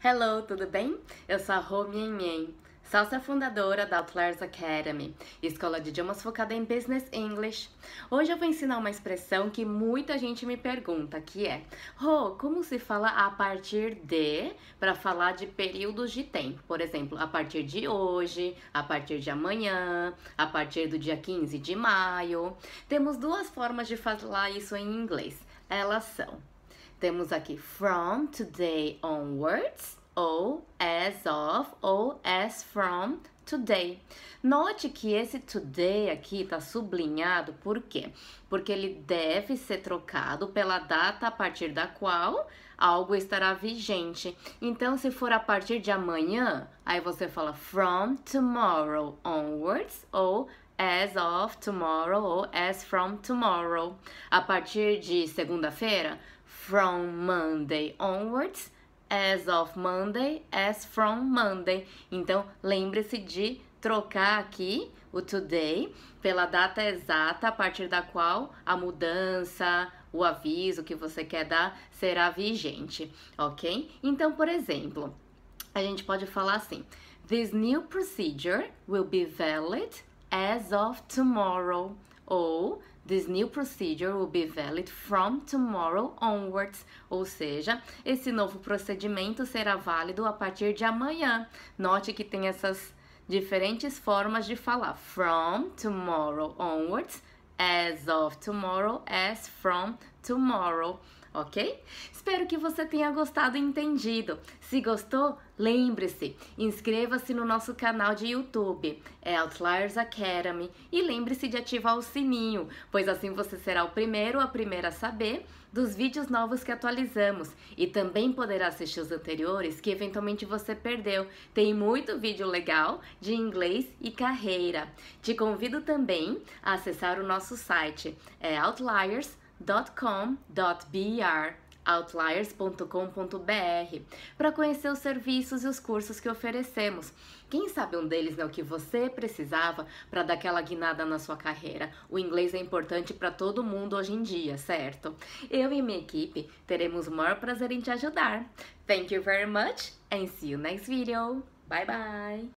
Hello, tudo bem? Eu sou a Rô Mien sócia fundadora da Outliers Academy, escola de idiomas focada em Business English. Hoje eu vou ensinar uma expressão que muita gente me pergunta, que é Rô, como se fala a partir de para falar de períodos de tempo? Por exemplo, a partir de hoje, a partir de amanhã, a partir do dia 15 de maio. Temos duas formas de falar isso em inglês. Elas são temos aqui from today onwards, ou as of, ou as from today. Note que esse today aqui está sublinhado, por quê? Porque ele deve ser trocado pela data a partir da qual algo estará vigente. Então, se for a partir de amanhã, aí você fala from tomorrow onwards ou as of tomorrow ou as from tomorrow. A partir de segunda-feira, from Monday onwards, as of Monday, as from Monday. Então, lembre-se de trocar aqui o today pela data exata a partir da qual a mudança, o aviso que você quer dar será vigente, ok? Então, por exemplo, a gente pode falar assim: This new procedure will be valid as of tomorrow ou This new procedure will be valid from tomorrow onwards, ou seja, esse novo procedimento será válido a partir de amanhã. Note que tem essas diferentes formas de falar from tomorrow onwards as of tomorrow, as from tomorrow, ok? Espero que você tenha gostado e entendido. Se gostou, lembre-se, inscreva-se no nosso canal de YouTube, é Outliers Academy, e lembre-se de ativar o sininho, pois assim você será o primeiro ou a primeira a saber dos vídeos novos que atualizamos e também poderá assistir os anteriores que eventualmente você perdeu. Tem muito vídeo legal de inglês e carreira. Te convido também a acessar o nosso nosso site é outliers.com.br outliers.com.br para conhecer os serviços e os cursos que oferecemos. Quem sabe um deles não é o que você precisava para dar aquela guinada na sua carreira. O inglês é importante para todo mundo hoje em dia, certo? Eu e minha equipe teremos o maior prazer em te ajudar. Thank you very much and see you next video. Bye bye.